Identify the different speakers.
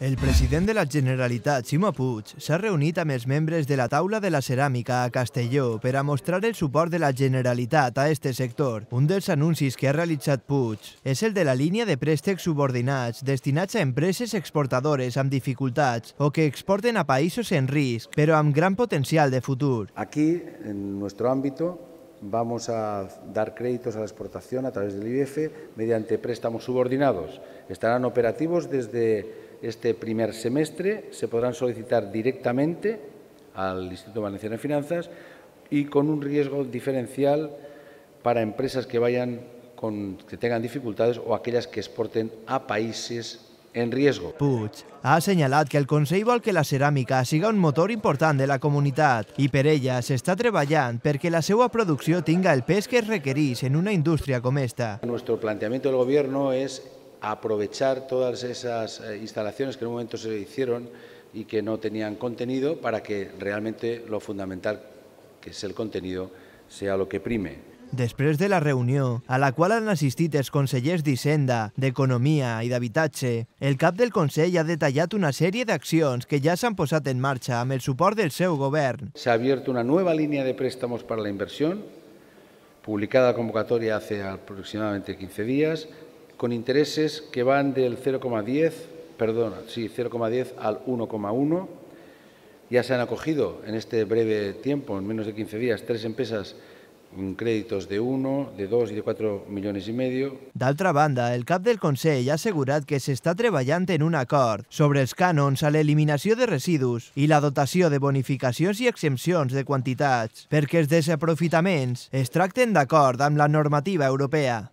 Speaker 1: El president de la Generalitat, Ximo Puig, s'ha reunit amb els membres de la taula de la ceràmica a Castelló per a mostrar el suport de la Generalitat a este sector. Un dels anuncis que ha realitzat Puig és el de la línia de préstecs subordinats destinats a empreses exportadores amb dificultats o que exporten a països en risc, però amb gran
Speaker 2: potencial de futur. Aquí, en nuestro ámbito, vamos a dar créditos a la exportación a través del IBF e mediante préstamos subordinados. Estarán operativos desde este primer semestre se podrán solicitar directamente al Instituto Valenciano de Finanzas y con un riesgo diferencial para empresas que vayan con, que tengan dificultades o aquellas que exporten a países en riesgo. Puig
Speaker 1: ha señalado que el Consejo al que la cerámica... siga un motor importante de la comunidad y per ella s'està ...para que la seva producción tenga el peso que es en una industria como esta.
Speaker 2: Nuestro planteamiento del gobierno es aprovechar todas esas eh, instalaciones que en un momento se hicieron y que no tenían contenido para que realmente lo fundamental, que es el contenido, sea lo que prime.
Speaker 1: Después de la reunión, a la cual han assistit els consellers d'Hisenda, d'Economia i d'Habitatge, el cap del Consell ha detallado una serie de acciones que ya se han posado en marcha amb el suport del seu
Speaker 2: govern. Se ha abierto una nueva línea de préstamos para la inversión, publicada la convocatoria hace aproximadamente 15 días, con intereses que van del 0,10, perdona, sí, 0,10 al 1,1. Ya se han acogido en este breve tiempo, en menos de 15 días, tres empresas créditos de 1, de 2 i de 4 milions i medio.
Speaker 1: D'altra banda, el cap del Consell ha assegurat que s'està treballant en un acord sobre els cànons a l'eliminació de residus i la dotació de bonificacions i exempcions de quantitats, perquè els desaprofitaments es tracten d'acord amb la normativa europea.